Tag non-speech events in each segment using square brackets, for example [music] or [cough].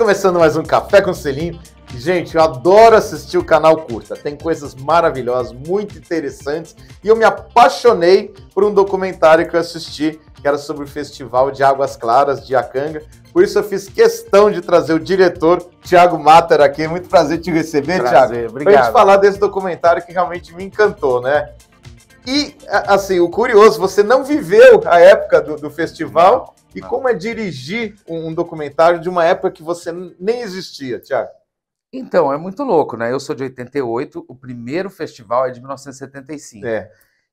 começando mais um Café com Selinho. Gente, eu adoro assistir o canal Curta. Tem coisas maravilhosas, muito interessantes. E eu me apaixonei por um documentário que eu assisti, que era sobre o Festival de Águas Claras de Acanga. Por isso eu fiz questão de trazer o diretor Tiago Matar aqui. Muito prazer te receber, Tiago. Obrigado. Pra gente falar desse documentário que realmente me encantou, né? E, assim, o curioso, você não viveu a época do, do festival e ah. como é dirigir um documentário de uma época que você nem existia, Tiago? Então, é muito louco, né? Eu sou de 88, o primeiro festival é de 1975. É.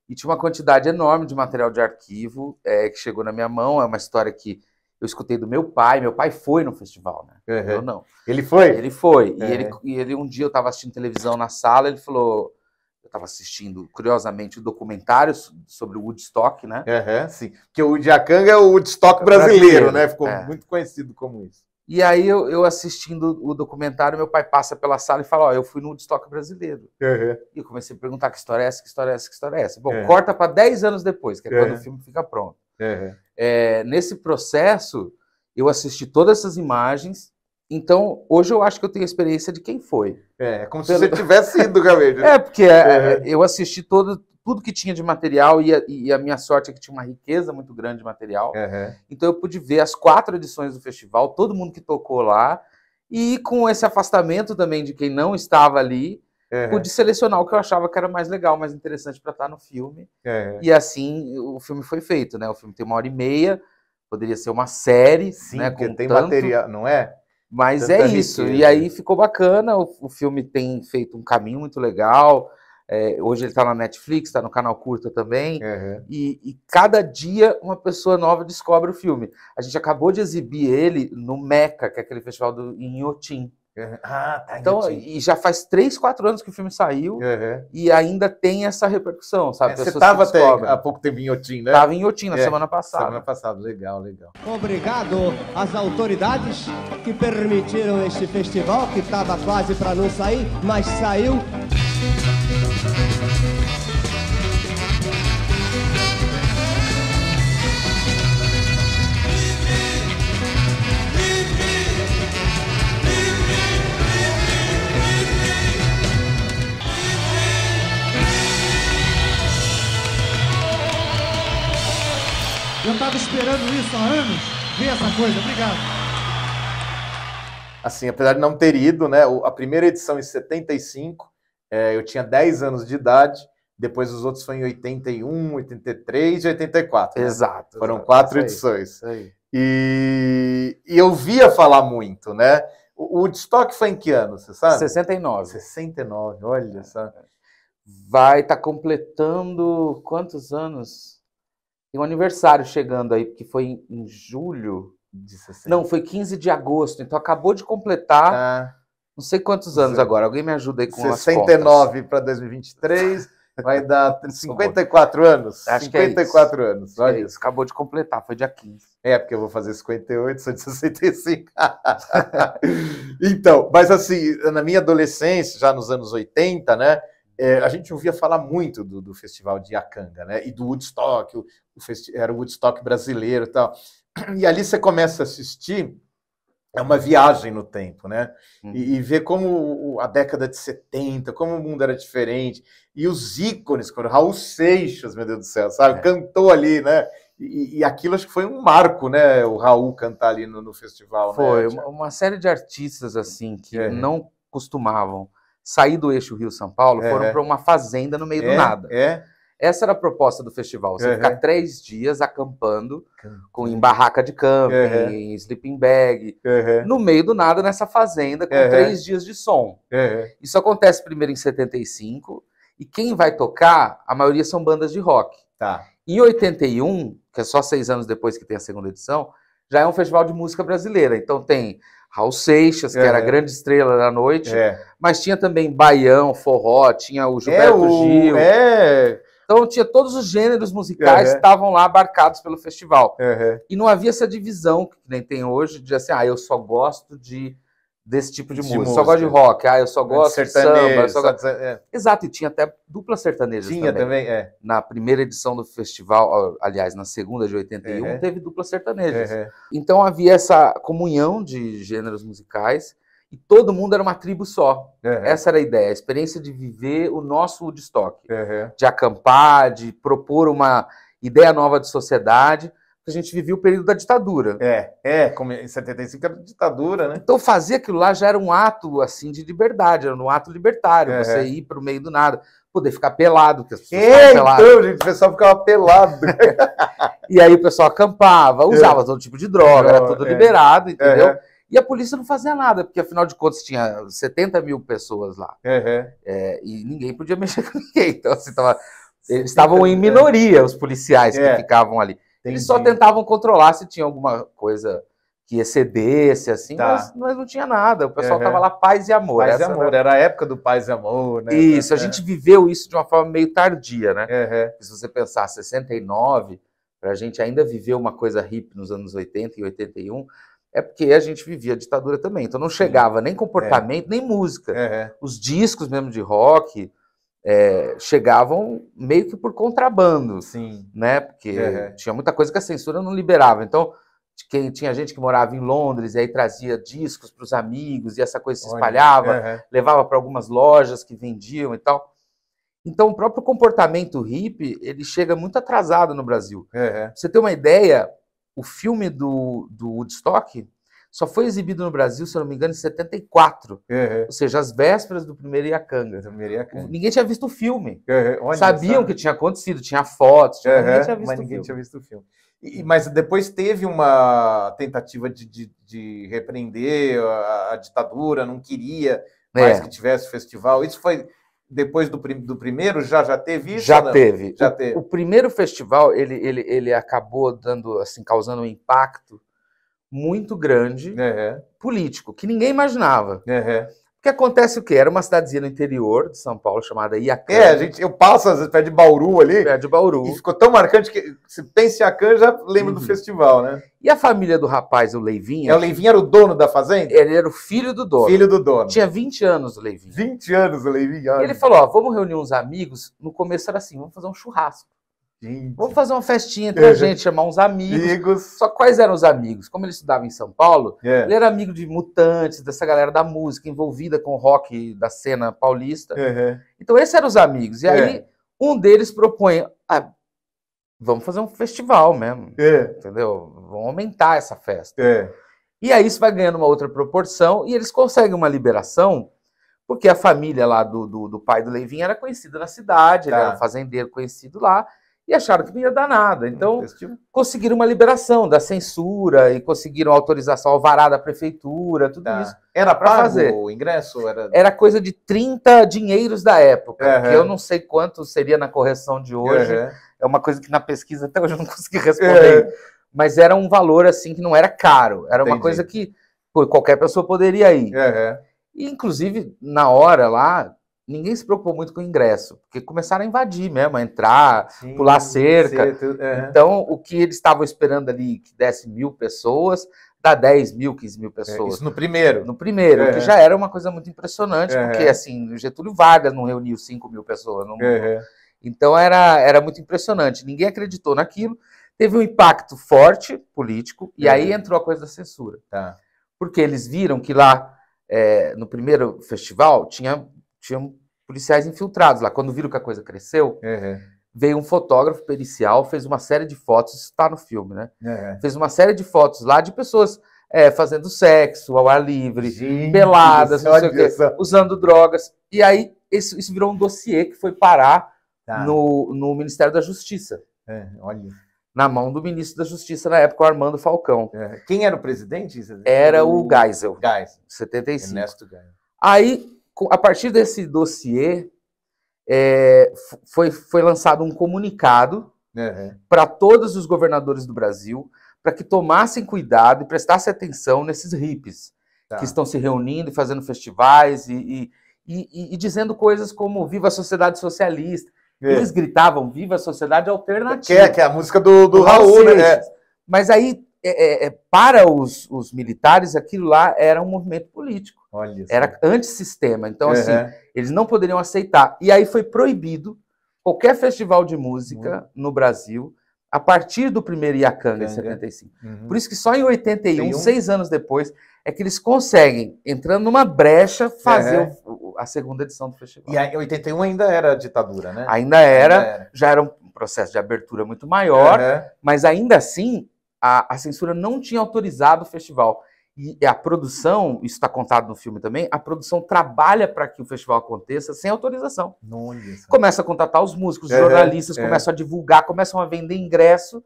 E tinha uma quantidade enorme de material de arquivo é, que chegou na minha mão. É uma história que eu escutei do meu pai. Meu pai foi no festival, né? Uhum. Eu não. Ele foi? Ele foi. E, é. ele, e ele um dia eu estava assistindo televisão na sala, ele falou: eu estava assistindo, curiosamente, o um documentário sobre o Woodstock, né? Uhum, sim. Porque o Udiacanga é o Woodstock é brasileiro, brasileiro né? né? Ficou é. muito conhecido como isso. E aí, eu, eu, assistindo o documentário, meu pai passa pela sala e fala: Ó, eu fui no Woodstock brasileiro. Uhum. E eu comecei a perguntar que história é essa, que história é essa, que história é essa. Bom, uhum. corta para 10 anos depois, que é quando é. o filme fica pronto. É, nesse processo, eu assisti todas essas imagens, então, hoje eu acho que eu tenho a experiência de quem foi. É, é como Pelo... se você tivesse ido, Gabriel. [laughs] é, porque é, é. é. eu assisti todo, tudo que tinha de material e a, e a, minha sorte é que tinha uma riqueza muito grande de material. Então eu pude ver as quatro edições do festival, todo mundo que tocou lá, e com esse afastamento também de quem não estava ali, pude selecionar o que eu achava que era mais legal, mais interessante para estar no filme. E assim o filme foi feito, né? O filme tem uma hora e meia, poderia ser uma série, Sim, né? Com tem tanto... material, não é? Mas Tanta é isso. E aí ficou bacana. O, o, filme tem feito um caminho muito legal. É, hoje ele está na Netflix, está no canal Curta também. Uhum. E, e, cada dia uma pessoa nova descobre o filme. A gente acabou de exibir ele no Meca, que é aquele festival do, em Inhotim. Ah, tá. Então, e já faz três, quatro anos que o filme saiu uhum. e ainda tem essa repercussão, sabe? É, você estava até há pouco tempo em Otim, né? Estava em Otim na é, semana passada. Semana passada, legal, legal. Obrigado às autoridades que permitiram este festival que estava quase para não sair, mas saiu. Eu estava esperando isso há anos, ver essa coisa. Obrigado. Assim, apesar de não ter ido, né? A primeira edição em 75, é, eu tinha 10 anos de idade. Depois os outros foram em 81, 83 e 84. Né? Exato. Foram exato, quatro é edições. Aí, e, e, eu via falar muito, né? O Woodstock foi em que ano, você sabe? 69. 69, olha é. só. Vai estar tá completando quantos anos? Tem um aniversário chegando aí, que foi em, em julho. Assim. Não, foi 15 de agosto, então acabou de completar. Ah, não sei quantos anos sei. agora. Alguém me ajuda aí com 69 para 2023. Vai dar 54 [laughs] anos. Acho 54 que é anos. Olha é isso. isso. Acabou de completar, foi dia 15. É, porque eu vou fazer 58, sou de 65. [laughs] então, mas assim, na minha adolescência, já nos anos 80, né? É, a gente ouvia falar muito do, do festival de Iacanga, né? E do Woodstock, o, era o Woodstock brasileiro e tal. E ali você começa a assistir, é uma viagem no tempo, né? E, uhum. e ver como a década de 70, como o mundo era diferente, e os ícones, como Raul Seixas, meu Deus do céu, sabe? É. Cantou ali, né? E, e, aquilo acho que foi um marco, né? O Raul cantar ali no, no festival. Né? Foi, né? uma série de artistas, assim, que é. não costumavam sair do eixo Rio-São Paulo, é. foram para uma fazenda no meio do é, nada. É. Essa era a proposta do festival. Você uhum. ficar três dias acampando com, em barraca de camping, uhum. em sleeping bag, uhum. no meio do nada nessa fazenda com três dias de som. Isso acontece primeiro em 75 e quem vai tocar, a maioria são bandas de rock. Tá. Em 81, que é só seis anos depois que tem a segunda edição, já é um festival de música brasileira. Então tem Raul Seixas, que é, era a grande estrela da noite, é. mas tinha também Baião, Forró, tinha o é Gilberto é o, Gil. É, então tinha todos os gêneros musicais uhum. estavam lá abarcados pelo festival. Uhum. E não havia essa divisão que nem tem hoje de assim, ah, eu só gosto de desse tipo de, de música. música. Só gosto de rock, ah, eu só gosto de, samba, eu só gosto... É. Exato, e tinha até dupla sertaneja tinha também. também é. Na primeira edição do festival, aliás, na segunda de 81, uhum. teve dupla sertaneja. Então havia essa comunhão de gêneros musicais e todo mundo era uma tribo só. Uhum. Essa era a ideia, a experiência de viver o nosso Woodstock, uhum. de acampar, de propor uma ideia nova de sociedade. A gente vivia o período da ditadura. É, é, como em 75 era ditadura, né? Então fazer aquilo lá já era um ato assim de liberdade, era um ato libertário, você ir para o meio do nada, poder ficar pelado, porque as pessoas é, então, gente, o pessoal ficava pelado. [laughs] e aí o pessoal acampava, usava é. todo tipo de droga, era tudo liberado, entendeu? É. E a polícia não fazia nada, porque afinal de contas tinha 70 mil pessoas lá. Uhum. É, e ninguém podia mexer [laughs] com ninguém. Então, assim, tava, eles estavam em é. minoria, os policiais é. que ficavam ali. Entendi. Eles só tentavam controlar se tinha alguma coisa que excedesse, assim, tá. mas, mas, não tinha nada. O pessoal estava uhum. lá paz e amor. Paz Essa e né? amor, era... era... a época do paz e amor, né? Isso, é. a gente viveu isso de uma forma meio tardia, né? Uhum. Se você pensar, 69, para a gente ainda viver uma coisa hippie nos anos 80 e 81, é porque a gente vivia a ditadura também. Então não chegava nem comportamento, é. nem música. É, é. Os discos mesmo de rock é, chegavam meio que por contrabando, Sim. né? Porque é, é. tinha muita coisa que a censura não liberava. Então quem tinha gente que morava em Londres e aí trazia discos para os amigos e essa coisa se espalhava, levava para algumas lojas que vendiam e tal. Então o próprio comportamento hippie ele chega muito atrasado no Brasil. Pra você ter uma ideia, o filme do, do Woodstock só foi exibido no Brasil, se eu não me engano, em 74. Uhum. Ou seja, as vésperas do primeiro Iacanga. Ninguém tinha visto o filme. Uhum. Sabiam que tinha acontecido, tinha fotos, tinha... Uhum. ninguém tinha visto mas ninguém o tinha visto o filme. E, mas depois teve uma tentativa de, de, de repreender a, a, ditadura, não queria mais é. que tivesse festival. Isso foi depois do, do primeiro, já, já teve isso? Já teve. Já o, teve. O primeiro festival, ele, ele, ele acabou dando, assim, causando um impacto muito grande uhum. político, que ninguém imaginava. Uhum. Porque acontece o quê? Era uma cidadezinha no interior de São Paulo chamada Iacanga. É, a gente, eu passo às vezes perto de Bauru ali. Perto de Bauru. E ficou tão marcante que se pensa em Iacanga já lembra uhum. do festival, né? E a família do rapaz, o Leivinha? É, o Leivinha era o dono da fazenda? Ele era o filho do dono. Filho do dono. Tinha 20 anos o Leivinha. 20 anos o Leivinha. E ele falou, ó, vamos reunir uns amigos. No começo era assim, vamos fazer um churrasco. Gente. Vamos fazer uma festinha entre é. a né, gente, chamar uns amigos. amigos. Só quais eram os amigos? Como ele estudava em São Paulo, é. ele era amigo de mutantes, dessa galera da música, envolvida com o rock da cena paulista. Então, esses eram os amigos. E é. aí, um deles propõe: ah, vamos fazer um festival mesmo. É. Entendeu? Vamos aumentar essa festa. É. E aí, isso vai ganhando uma outra proporção e eles conseguem uma liberação porque a família lá do, do, do pai do Leivinho era conhecida na cidade, tá. ele era um tá. fazendeiro conhecido lá e acharam que não ia dar nada. Então, tipo conseguiram uma liberação da censura e conseguiram autorização alvará da prefeitura, tudo tá. isso. Era para fazer. O ingresso era Era coisa de 30 dinheiros da época, uhum. que eu não sei quanto seria na correção de hoje. Uhum. É uma coisa que na pesquisa até hoje eu não [laughs] consegui responder. Uhum. Mas era um valor assim que não era caro, era Entendi. uma coisa que pô, qualquer pessoa poderia ir. E, inclusive, na hora lá, ninguém se preocupou muito com o ingresso, porque começaram a invadir mesmo, a entrar, Sim, pular cerca. é. Então, o que eles estavam esperando ali, que desse mil pessoas, dá 10 mil, 15 mil pessoas. É, isso no primeiro. No primeiro, é. que já era uma coisa muito impressionante, é. porque assim, o Getúlio Vargas não reuniu 5 mil pessoas. Não... É. Então, era, era muito impressionante. Ninguém acreditou naquilo. Teve um impacto forte político, e é. aí entrou a coisa da censura. Tá. Porque eles viram que lá é, no primeiro festival tinha tinham policiais infiltrados lá. Quando viram que a coisa cresceu, uhum. veio um fotógrafo pericial, fez uma série de fotos, isso está no filme, né? Uhum. Fez uma série de fotos lá de pessoas é, fazendo sexo ao ar livre, Gente, peladas, quê, usando drogas. E aí isso, isso, virou um dossiê que foi parar tá. no, no, Ministério da Justiça. É, olha. Na mão do ministro da Justiça na época, o Armando Falcão. É. Quem era o presidente? Era o Geisel. Geisel. 75. Ernesto Geisel. Aí a partir desse dossiê, é, foi, foi lançado um comunicado uhum. para todos os governadores do Brasil para que tomassem cuidado e prestassem atenção nesses hippies tá. que estão se reunindo e fazendo festivais e, e, e, e dizendo coisas como Viva a Sociedade Socialista. É. Eles gritavam Viva a Sociedade Alternativa. Que é, que é a música do, do, Raul, né? Mas aí, é, é, é, para os, os militares, aquilo lá era um movimento político. Olha Era antissistema. Então, uhum. assim, eles não poderiam aceitar. E aí foi proibido qualquer festival de música uhum. no Brasil a partir do primeiro Iacanga, em 75. Uhum. Por isso que só em 81, um... seis anos depois, é que eles conseguem, entrando numa brecha, fazer uhum. o, a segunda edição do festival. E aí, 81 ainda era ditadura, né? Ainda era, ainda era, já era um processo de abertura muito maior, mas ainda assim a, a censura não tinha autorizado o festival e é a produção, isso está contado no filme também, a produção trabalha para que o festival aconteça sem autorização. Começa a contratar os músicos, os é, jornalistas, é. começam a divulgar, começam a vender ingresso.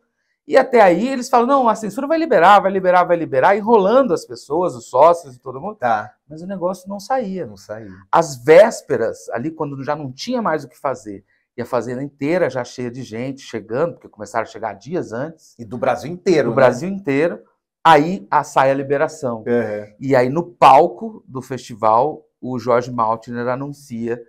E até aí eles falam: não, a censura vai liberar, vai liberar, vai liberar, enrolando as pessoas, os sócios e todo mundo. Tá. Mas o negócio não saía. Não saía. As vésperas, ali quando já não tinha mais o que fazer, e a fazenda inteira já cheia de gente chegando, porque começaram a chegar dias antes. E do Brasil inteiro. Do né? Brasil inteiro Aí a, sai a liberação. É. E aí no palco do festival, o Jorge Maltner anuncia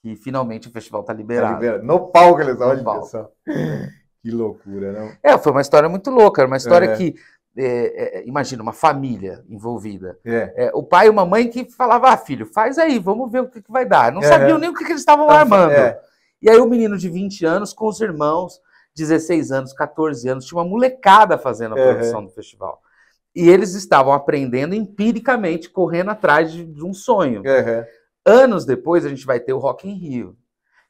que finalmente o festival está liberado. Tá liberado. No palco eles tá, olha palco. [laughs] Que loucura, não? É, foi uma história muito louca, era uma história é. que é, é, é imagina, uma família envolvida. É. é. o pai e uma mãe que falava, ah, filho, faz aí, vamos ver o que, que vai dar. Não sabiam nem o que, que eles estavam então, armando. É. E aí o menino de 20 anos com os irmãos, 16 anos, 14 anos, tinha uma molecada fazendo a produção do festival. E eles estavam aprendendo empiricamente, correndo atrás de, de um sonho. Uhum. Anos depois, a gente vai ter o Rock in Rio,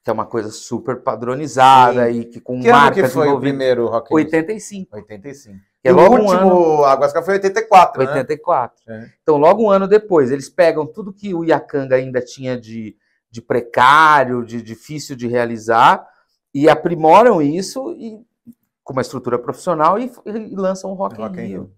que é uma coisa super padronizada Sim. e que com que marcas que foi o primeiro Rock in Rio? 85. 85. e é logo o último um ano... Águas Café foi 84, 84. Né? É. Então, logo um ano depois, eles pegam tudo que o Iacanga ainda tinha de, de precário, de difícil de realizar, e aprimoram isso e, com uma estrutura profissional e, e lançam o Rock, Rock in Rio. Rio.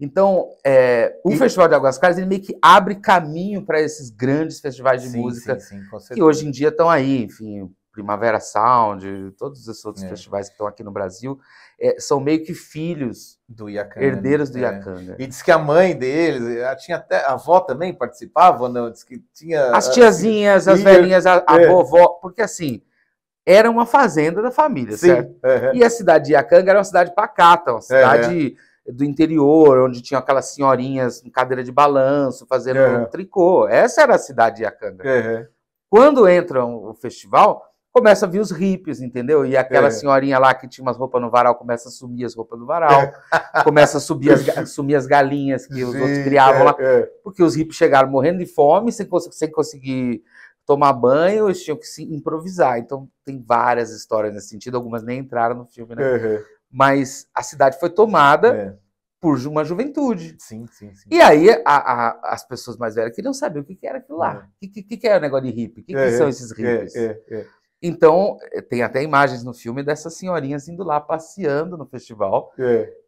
Então, é, o e... Festival de Águas Claras ele meio que abre caminho para esses grandes festivais de sim, música sim, sim, que hoje em dia estão aí, enfim, Primavera Sound, todos esses outros é. festivais que estão aqui no Brasil, é, são meio que filhos do Iacanga, herdeiros do é. Iacanga. E diz que a mãe deles, eh, a, tinha até, a avó também participava, não? Diz que tinha as tiazinhas, as, as velhinhas, a, a é. vovó, porque assim era uma fazenda da família, Sim. certo? E a cidade de Iacanga era uma cidade pacata, uma cidade do interior, onde tinha aquelas senhorinhas em cadeira de balanço, fazendo tricô. Essa era a cidade de Iacanga. Quando entram o festival, começa a vir os hippies, entendeu? E aquela é. senhorinha lá que tinha umas roupas no varal começa a sumir as roupas do varal, é. começa a subir as, [laughs] sumir as galinhas que os Sim, outros criavam é, lá, porque os hippies chegaram morrendo de fome, sem, sem conseguir tomar banho, eles tinham que se improvisar. Então tem várias histórias nesse sentido, algumas nem entraram no filme, né? Mas a cidade foi tomada é. por uma juventude. Sim, sim, sim. E aí a, a, as pessoas mais velhas queriam saber o que, que era aquilo lá. O é. que, que, que, é o negócio de hippie? O que, que é, é. são esses é, hippies? Então, eh, tem até imagens no filme dessas senhorinhas indo lá passeando no festival,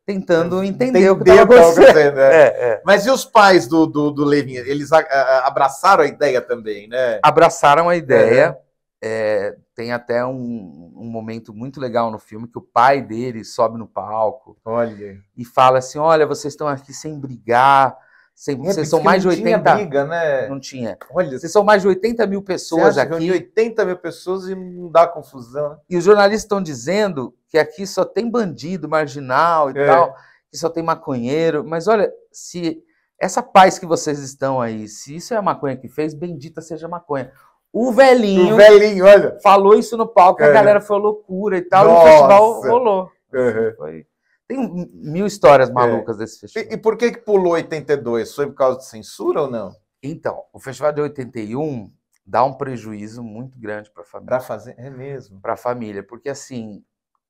tentando entender, entender o que estava acontecendo. Né? Mas e os pais do, do, do Levin? Eles a, abraçaram a ideia também, né? Abraçaram a ideia. É, tem até um, um, momento muito legal no filme que o pai dele sobe no palco olha. e fala assim: Olha, vocês estão aqui sem brigar. Sem, é, vocês são mais de 80. Tinha briga, né? Não tinha. Olha, vocês são mais de 80 mil pessoas aqui. 80 mil pessoas e não dá confusão. E os jornalistas estão dizendo que aqui só tem bandido, marginal e é. tal, que só tem maconheiro. Mas olha, se essa paz que vocês estão aí, se isso é a maconha que fez, bendita seja a maconha. O velhinho, o velhinho olha. falou isso no palco, é. a galera foi loucura e tal, Nossa. e o festival rolou. Uhum. Foi... Tem mil histórias é. malucas é. desse festival. E, e, por que, que pulou 82? Foi por causa de censura ou não? Então, o festival de 81 dá um prejuízo muito grande para a família. Para fazer, é mesmo. Para a família, porque assim,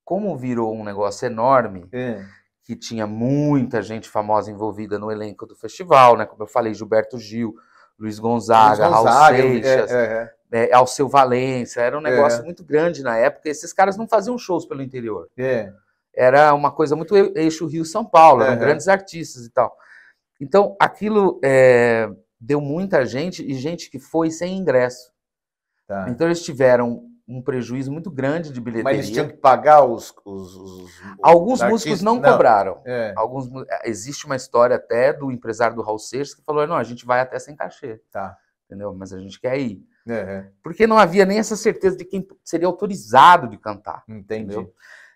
como virou um negócio enorme, é. que tinha muita gente famosa envolvida no elenco do festival, né? Como eu falei, Gilberto Gil, Luiz Gonzaga, Luiz Gonzaga Raul é, Seixas, é, é, é. Né, Alceu Valença, era um é. negócio muito grande na época. Esses caras não faziam shows pelo interior. É. Era uma coisa muito eixo Rio-São Paulo, eram grandes artistas e tal. Então, aquilo deu muita gente e gente que foi sem ingresso. Tá. Então, eles tiveram um prejuízo muito grande de bilheteria. Mas eles tinham que pagar os. os, os Alguns músicos não, não. cobraram. É. Alguns, é, existe uma história até do empresário do Raul Seixas que falou: não, a gente vai até sem cachê. Tá. Entendeu? Mas a gente quer ir. É, é. Porque não havia nem essa certeza de quem seria autorizado de cantar. Entendi.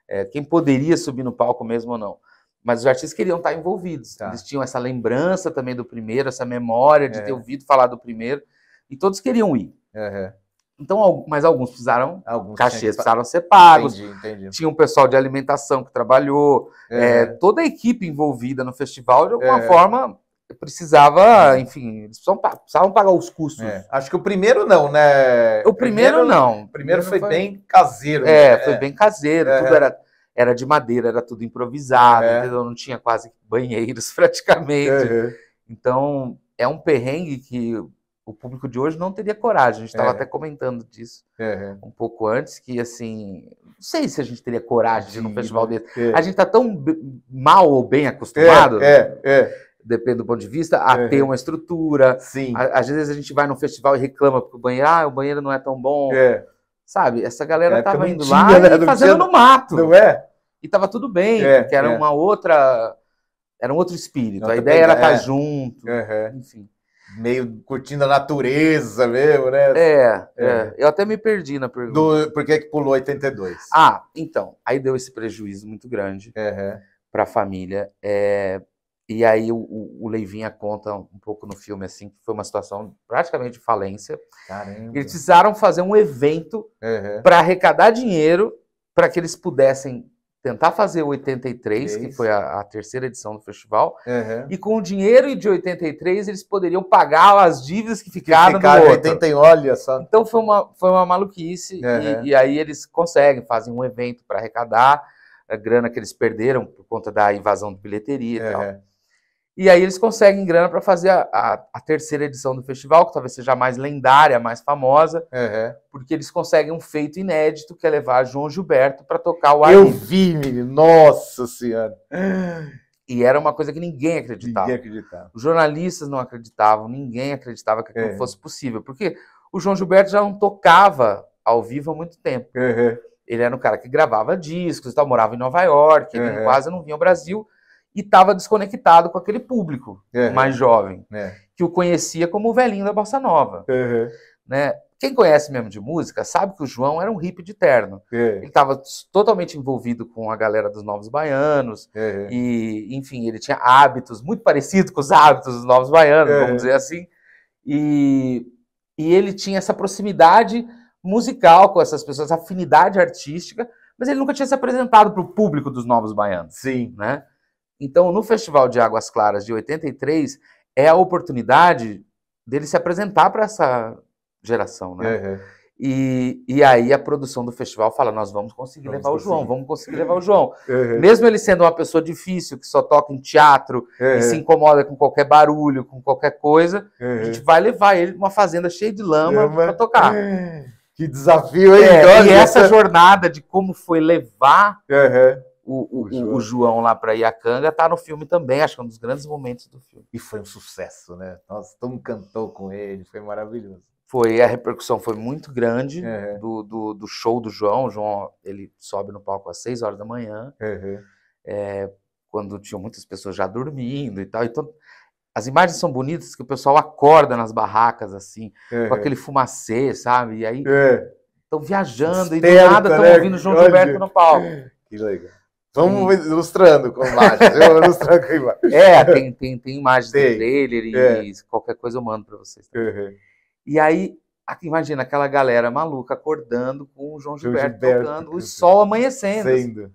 É, quem poderia subir no palco mesmo ou não. Mas os artistas queriam estar envolvidos. Tá. Eles tinham essa lembrança também do primeiro, essa memória de ter ouvido falar do primeiro. E todos queriam ir. Uhum. Então, mas alguns precisaram, alguns cachês precisaram ser pagos. Entendi, entendi. Tinha um pessoal de alimentação que trabalhou, é. É, toda a equipe envolvida no festival, de alguma é. forma, precisava, é. enfim, eles precisavam, pagar os custos. É. Acho que o primeiro não, né? O primeiro, primeiro não. O primeiro foi, foi, bem caseiro. É, né? foi bem caseiro, tudo é. era era de madeira, era tudo improvisado, é. entendeu? Não tinha quase banheiros [laughs] praticamente. É. Então, é um perrengue que o público de hoje não teria coragem. A gente estava é. até comentando disso é, é. um pouco antes, que assim, não sei se a gente teria coragem de ir num festival né? desse. É. A gente está tão mal ou bem acostumado. É, é, é, Depende do ponto de vista, a é. ter uma estrutura. Sim. às vezes a gente vai num festival e reclama porque o banheiro, ah, o banheiro não é tão bom. Sabe? Essa galera estava indo tinha, lá né? fazendo tinha... no mato. Não é? E estava tudo bem, porque era uma outra. Era um outro espírito. Não, a ideia era estar tá junto, enfim meio curtindo a natureza mesmo, né? É, é. é. eu até me perdi na pergunta. Do, por que, que pulou 82? Ah, então, aí deu esse prejuízo muito grande uhum. para a família. É, e aí o, o, Leivinha conta um pouco no filme, assim, que foi uma situação praticamente de falência. Caramba. Eles precisaram fazer um evento uhum. para arrecadar dinheiro para que eles pudessem tentar fazer 83, Esse. que é foi a, a, terceira edição do festival, uhum. e com o dinheiro de 83 eles poderiam pagar as dívidas que ficaram, que ficaram no outro. 80, olha só. Então foi uma, foi uma maluquice, uhum. e, e, aí eles conseguem, fazem um evento para arrecadar a grana que eles perderam por conta da invasão de bilheteria e uhum. tal. E aí eles conseguem grana para fazer a, a, a, terceira edição do festival, que talvez seja a mais lendária, a mais famosa, uhum. porque eles conseguem um feito inédito, que é levar João Gilberto para tocar o ar. Eu vi, menino, nossa senhora! E era uma coisa que ninguém acreditava. Ninguém acreditava. Os jornalistas não acreditavam, ninguém acreditava que aquilo é. fosse possível, porque o João Gilberto já não tocava ao vivo há muito tempo. Uhum. Ele era um cara que gravava discos tal, morava em Nova York, ele quase não vinha ao Brasil e estava desconectado com aquele público uhum. mais jovem, uhum. que o conhecia como o velhinho da Bossa Nova. Uhum. Né? Quem conhece mesmo de música sabe que o João era um hippie de terno. É. Ele estava totalmente envolvido com a galera dos Novos Baianos. E, enfim, ele tinha hábitos muito parecidos com os hábitos dos Novos Baianos, vamos dizer assim. E, e ele tinha essa proximidade musical com essas pessoas, afinidade artística, mas ele nunca tinha se apresentado para o público dos Novos Baianos. Sim. Né? Então, no Festival de Águas Claras de 83, é a oportunidade dele se apresentar para essa geração, né? Uhum. E, e aí a produção do festival fala: nós vamos conseguir vamos levar conseguir. o João, vamos conseguir levar o João. Uhum. Mesmo ele sendo uma pessoa difícil, que só toca em teatro uhum. e se incomoda com qualquer barulho, com qualquer coisa, a gente vai levar ele uma fazenda cheia de lama, para tocar. Ah, que desafio, hein? É, e essa jornada de como foi levar o, o, o, João. o João lá para Iacanga está no filme também, acho que é um dos grandes momentos do filme. E foi um sucesso, né? Nossa, todo mundo cantou com ele, foi maravilhoso. Foi, a repercussão foi muito grande uhum. do, do, do, show do João. O João ele sobe no palco às 6 horas da manhã, uhum. é, quando tinham muitas pessoas já dormindo e tal. Então, as imagens são bonitas que o pessoal acorda nas barracas, assim, uhum. com aquele fumacê, sabe? E aí estão é. viajando e do nada estão né? ouvindo o João Gilberto no palco. Que legal. Vamos ilustrando com imagens. Eu ilustrando com imagens. É, tem, tem, tem imagens tem. do trailer e é. qualquer coisa eu mando para vocês. Uhum. E aí, imagina aquela galera maluca acordando com o João Gilberto, Gilberto tocando, o uhum. sol amanhecendo. Assim. Sendo.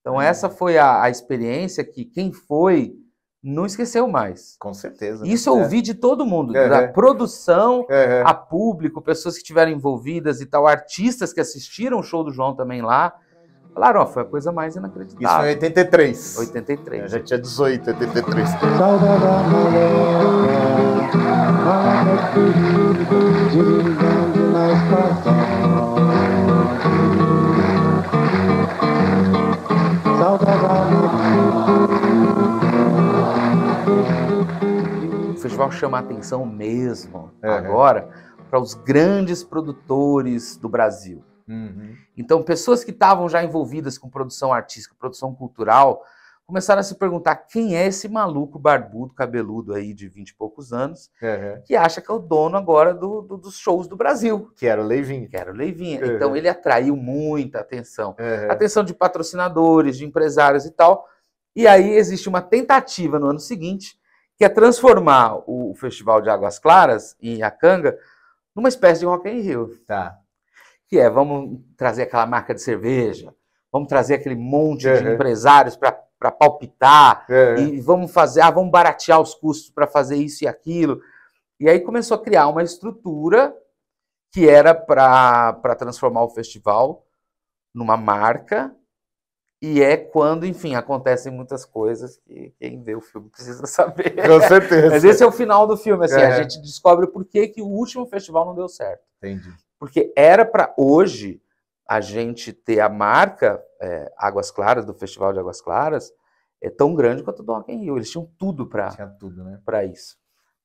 Então, é. essa foi a, a, experiência que quem foi não esqueceu mais. Com certeza. Né? Isso eu é. ouvi de todo mundo, da uhum. produção uhum. a público, pessoas que estiveram envolvidas e tal, artistas que assistiram o show do João também lá. Falaram, foi a coisa mais inacreditável. Isso foi em 83. 83. Eu já tinha 18, 83. O festival chama a atenção mesmo agora para os grandes produtores do Brasil Uhum. Então, pessoas que estavam já envolvidas com produção artística, produção cultural, começaram a se perguntar quem é esse maluco barbudo, cabeludo aí de vinte e poucos anos, uhum. que acha que é o dono agora do, do, dos shows do Brasil. Que era o Leivinha. Que era o Leivinha. Uhum. Então ele atraiu muita atenção. Uhum. Atenção de patrocinadores, de empresários e tal. E aí existe uma tentativa no ano seguinte, que é transformar o Festival de Águas Claras, em Iacanga, numa espécie de Rock in Rio. Tá que é vamos trazer aquela marca de cerveja, vamos trazer aquele monte uhum. de empresários para palpitar, uhum. e vamos fazer, ah, vamos baratear os custos para fazer isso e aquilo. E aí começou a criar uma estrutura que era para transformar o festival numa marca, e é quando, enfim, acontecem muitas coisas que quem vê o filme precisa saber. [laughs] Com certeza. Mas esse é o final do filme, assim, é. a gente descobre por que, que o último festival não deu certo. Entendi porque era para hoje a gente ter a marca é, Águas Claras, do Festival de Águas Claras, é tão grande quanto o do Rock in Rio. Eles tinham tudo para né? isso.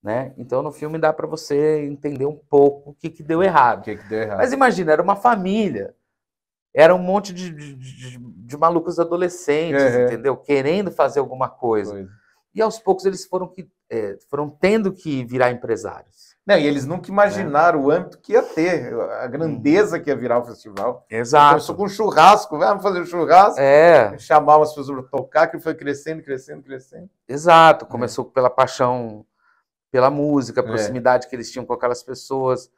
Né? Então no filme dá para você entender um pouco o que, que deu errado. Que que deu errado. Mas imagina, era uma família, era um monte de, de, de, de malucos adolescentes, uhum. entendeu? Querendo fazer alguma coisa. coisa. E aos poucos eles foram, que, é, foram tendo que virar empresários. Não, né, e eles nunca imaginaram é. o âmbito que ia ter, a grandeza que ia virar o festival. Exato. Começou com um churrasco, ah, vamos fazer um churrasco. É. Chamar as pessoas para tocar, que foi crescendo, crescendo, crescendo. Exato. É. Começou é. pela paixão pela música, a é. proximidade que eles tinham com aquelas pessoas.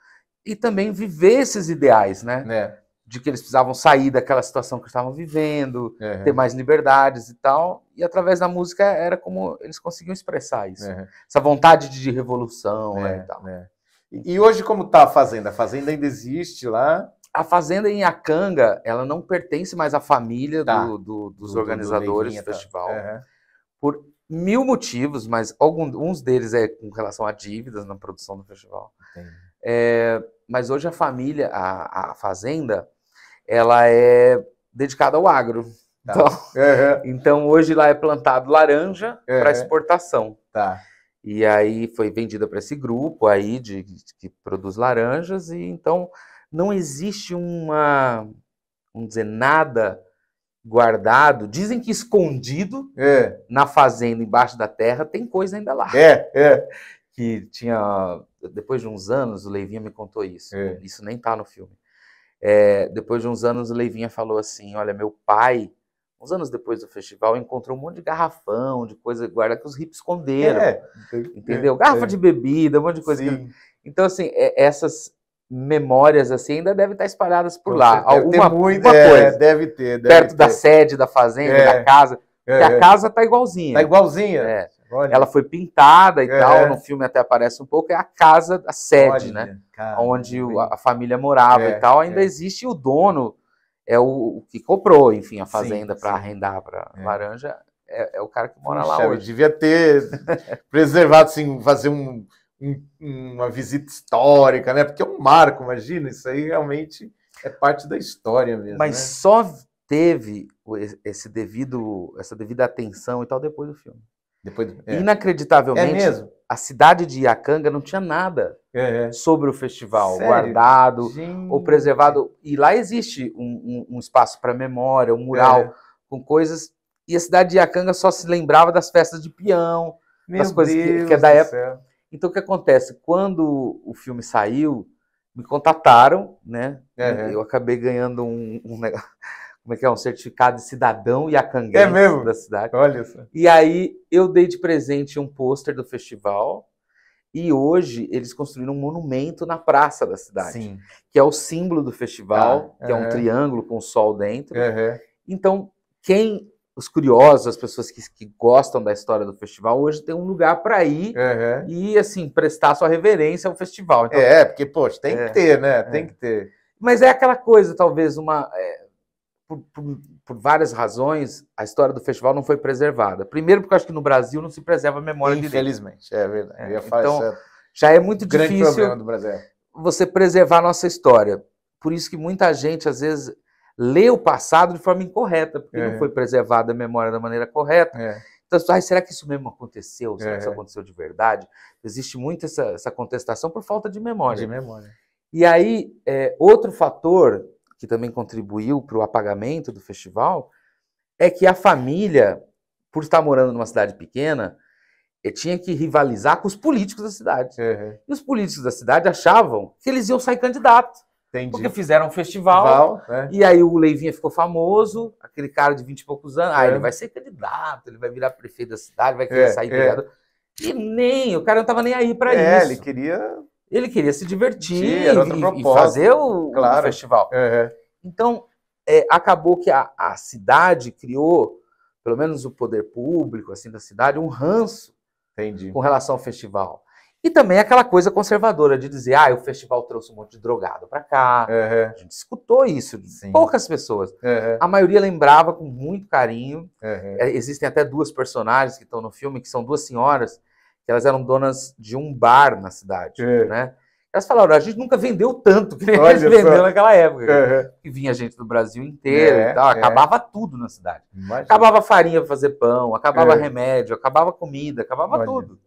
E também viver esses ideais, né? É de que eles precisavam sair daquela situação que estavam vivendo, uhum. ter mais liberdades e tal. E através da música era como eles conseguiam expressar isso. Uhum. Essa vontade de revolução né, é, né, e tal. É. E, hoje como está a Fazenda? A Fazenda ainda existe lá? A Fazenda em Acanga, ela não pertence mais à família tá. do, do, dos do, organizadores do, tá. festival. Uhum. Por mil motivos, mas alguns deles é com relação a dívidas na produção do festival. É, mas hoje a família, a, a Fazenda, ela é dedicada ao agro. Tá. Então, uhum. então, hoje lá é plantado laranja uhum. para exportação. Tá. E aí foi vendida para esse grupo aí de, que produz laranjas e então não existe uma, vamos dizer, nada guardado. Dizem que escondido é. na fazenda embaixo da terra tem coisa ainda lá. É, é. Que tinha depois de uns anos o Leivinho me contou isso. É. Isso nem tá no filme. É, depois de uns anos, Leivinha falou assim: Olha, meu pai, uns anos depois do festival, encontrou um monte de garrafão, de coisa guarda que os hips esconderam. É, entendeu? É, Garrafa de bebida, um monte de coisa. Que... Então, assim, é, essas memórias assim ainda devem estar espalhadas por lá. Deve alguma, muito, alguma é, coisa. Deve ter. Deve perto ter. da sede, da fazenda, é, da casa. Porque a casa tá igualzinha. Tá igualzinha. É. Olha. Ela foi pintada e é. tal, no filme até aparece um pouco, é a casa, a sede, Olha, né? Cara, onde a, a família morava é, e tal. Ainda é. existe o dono, é o, o, que comprou, enfim, a fazenda para arrendar para é. Laranja, é, é, o cara que mora Puxa, lá hoje. Devia ter [laughs] preservado, assim, fazer um, um, uma visita histórica, né? Porque é um marco, imagina, isso aí realmente é parte da história mesmo. Mas né? só teve esse devido, essa devida atenção e tal depois do filme. Depois, é. Inacreditavelmente, é mesmo? a cidade de Iacanga não tinha nada é. é. sobre o festival, Sério? guardado Gente. ou preservado. E lá existe um, um, um espaço para memória, um mural é. com coisas. E a cidade de Iacanga só se lembrava das festas de peão, Meu das coisas que, que, é da época. Céu. Então, o que acontece? Quando o filme saiu, me contataram, né? É, Eu acabei ganhando um, um negócio como é que é, um certificado de cidadão e a é mesmo? da cidade. Olha isso. E aí eu dei de presente um pôster do festival e hoje eles construíram um monumento na praça da cidade, Sim. que é o símbolo do festival, ah, que é, é um triângulo com o sol dentro. É. Então, quem os curiosos, as pessoas que, que, gostam da história do festival, hoje tem um lugar para ir e, assim, prestar sua reverência ao festival. Então, é, porque, poxa, tem é, que ter, né? É. Tem que ter. Mas é aquela coisa, talvez, uma. É, por, por, por, várias razões, a história do festival não foi preservada. Primeiro, porque eu acho que no Brasil não se preserva a memória Infelizmente, direito. é verdade. É, então, é já é muito difícil é. você preservar a nossa história. Por isso que muita gente, às vezes, lê o passado de forma incorreta, porque é. não foi preservada a memória da maneira correta. Então, ah, será que isso mesmo aconteceu? Será que isso aconteceu de verdade? Existe muito essa, essa contestação por falta de memória. De memória. E aí, outro fator que também contribuiu para o apagamento do festival, é que a família, por estar morando numa cidade pequena, eh, tinha que rivalizar com os políticos da cidade. Uhum. E os políticos da cidade achavam que eles iam sair candidato. Entendi. Porque fizeram um festival, né? e aí o Leivinha ficou famoso, aquele cara de 20 e poucos anos. É. Ah, ele é. vai ser candidato, ele vai virar prefeito da cidade, vai querer é, sair é. E nem, o cara não estava nem aí para é, isso. É, ele queria ele queria se divertir e, e, fazer o, claro. o festival. Uhum. Então, é, acabou que a, a, cidade criou, pelo menos o poder público assim da cidade, um ranço Entendi. com relação ao festival. E também aquela coisa conservadora de dizer, ah, o festival trouxe um monte de drogado para cá. Uhum. A gente escutou isso de Sim. poucas pessoas. Uhum. A maioria lembrava com muito carinho. Uhum. Existem até duas personagens que estão no filme, que são duas senhoras que elas eram donas de um bar na cidade, é. né? Elas falaram, a gente nunca vendeu tanto que a gente vendeu naquela época. Né? E vinha gente do Brasil inteiro é, e tal. É. Acabava tudo na cidade. Imagina. Acabava farinha para fazer pão, acabava é. remédio, acabava comida, acabava tudo.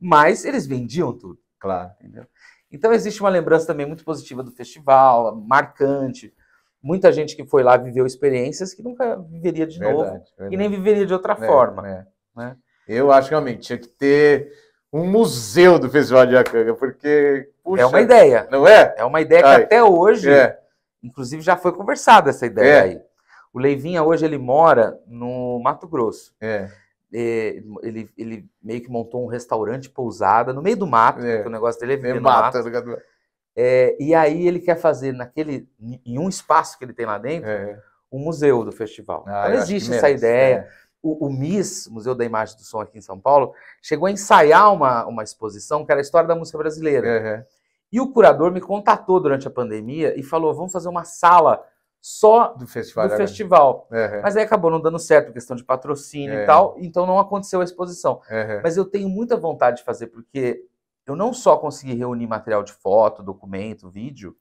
Mas eles vendiam tudo. Claro. Entendeu? Então existe uma lembrança também muito positiva do festival, marcante. Muita gente que foi lá viveu experiências que nunca viveria de verdade, novo verdade. e nem viveria de outra é, forma. É. Né? Eu acho que realmente tinha que ter um museu do Festival de Acanga, porque. Puxa, é uma ideia. Não é? É uma ideia que Ai, até hoje, é. inclusive, já foi conversada essa ideia é. aí. O Leivinha hoje ele mora no Mato Grosso. É. é ele, ele meio que montou um restaurante pousada no meio do mato, é. o negócio dele é viver mato. mato. Tá é, e aí ele quer fazer naquele em um espaço que ele tem lá dentro um é. museu do festival. Ah, então, existe essa merece, ideia o, o MIS, Museu da Imagem do Som aqui em São Paulo, chegou a ensaiar uma, uma exposição que era a história da música brasileira. Uhum. E o curador me contatou durante a pandemia e falou: vamos fazer uma sala só do festival. Do festival. Uhum. Mas aí acabou não dando certo, questão de patrocínio uhum. e é. tal, então não aconteceu a exposição. Mas eu tenho muita vontade de fazer, porque eu não só consegui reunir material de foto, documento, vídeo,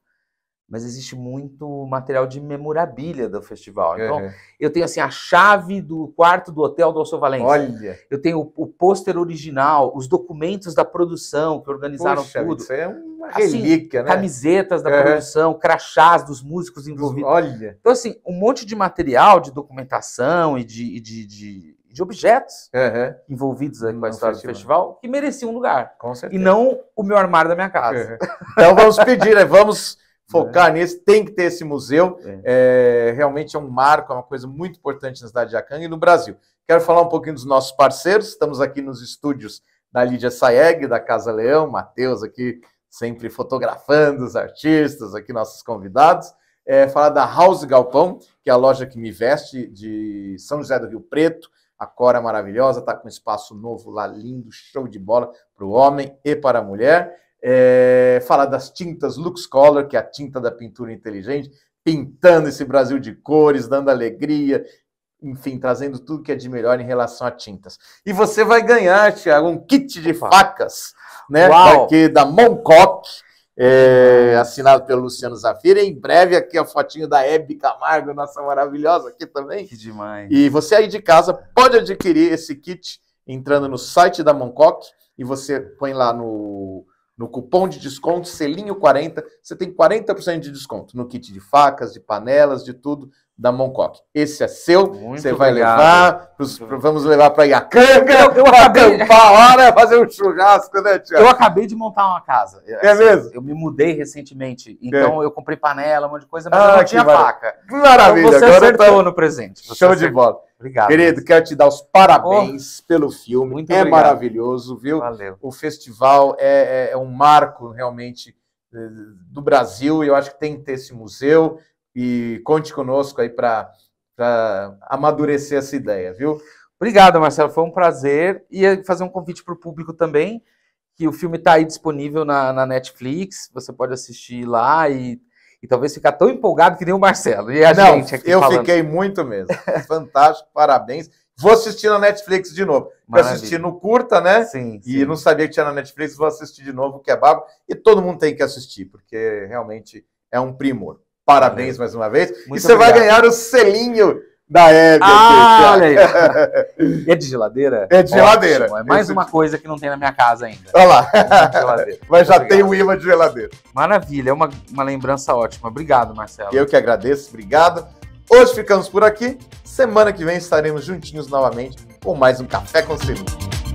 mas existe muito material de memorabilia do festival. Então, uhum. eu tenho assim a chave do quarto do hotel do Alceu Valença. Olha. Eu tenho o, o pôster original, os documentos da produção que organizaram Poxa, tudo. Isso é uma assim, relíquia, assim, né? Camisetas da uhum. produção, crachás dos músicos envolvidos. Olha. Então, assim, um monte de material de documentação e de, e de, de, de objetos uhum. envolvidos com a história do festival que merecia um lugar. Com certeza. E não o meu armário da minha casa. Então vamos pedir, né? Vamos focar é. nisso, tem que ter esse museu. É. É, realmente é um marco, é uma coisa muito importante na cidade de Acanga e no Brasil. Quero falar um pouquinho dos nossos parceiros. Estamos aqui nos estúdios da Lídia Saeg, da Casa Leão, Matheus aqui sempre fotografando os artistas, aqui nossos convidados. É, falar da House Galpão, que é a loja que me veste de São José do Rio Preto. A Cora é maravilhosa, está com um espaço novo lá, lindo, show de bola para o homem e para a mulher é, falar das tintas Lux Color, que é a tinta da pintura inteligente, pintando esse Brasil de cores, dando alegria, enfim, trazendo tudo que é de melhor em relação a tintas. E você vai ganhar, Tiago, um kit de facas, né? Aqui da Moncock, é, assinado pelo Luciano Zafira. Em breve aqui a fotinho da Hebe Camargo, nossa maravilhosa aqui também. Que demais. E você aí de casa pode adquirir esse kit entrando no site da Moncock e você põe lá no no cupom de desconto Selinho 40, você tem 40% de desconto no kit de facas, de panelas, de tudo da Moncoque. Esse é seu, você vai levar, pros, vamos levar para Iacanga, eu, eu acabei... né, fazer um churrasco, né, Eu acabei de montar uma casa. É assim, mesmo? Eu me mudei recentemente, então é. eu comprei panela, um monte de coisa, mas ah, eu não tinha faca. Maravilha. Então você Agora acertou tá... no presente. Show acertou. de bola. Obrigado. Querido, quero te dar os parabéns oh, pelo filme. Muito é obrigado. maravilhoso, viu? Valeu. O festival é, é, é um marco realmente eh, do Brasil e eu acho que tem que ter esse museu. E conte conosco aí para amadurecer essa ideia, viu? Obrigado, Marcelo. Foi um prazer. E fazer um convite para o público também, que o filme está aí disponível na, na Netflix. Você pode assistir lá e e talvez ficar tão empolgado que nem o Marcelo. E a Não, gente aqui eu falando. fiquei muito mesmo. [laughs] Fantástico, parabéns. Vou assistir na Netflix de novo. Eu assisti no curta, né? Sim, E não sabia que tinha na Netflix, vou assistir de novo, que é babo. E todo mundo tem que assistir, porque realmente é um primor. Parabéns mais uma vez. Muito e você obrigado. vai ganhar o selinho da Hebe. Ah, olha aí. [laughs] É de geladeira? É de Ótimo. geladeira. É mais Esse uma coisa que não tem na minha casa ainda. Olha lá. É [laughs] Mas já obrigado. tem o um imã de geladeira. Maravilha, é uma, uma lembrança ótima. Obrigado, Marcelo. Eu que agradeço, obrigado. Hoje ficamos por aqui. Semana que vem estaremos juntinhos novamente com mais um Café com Cilindro.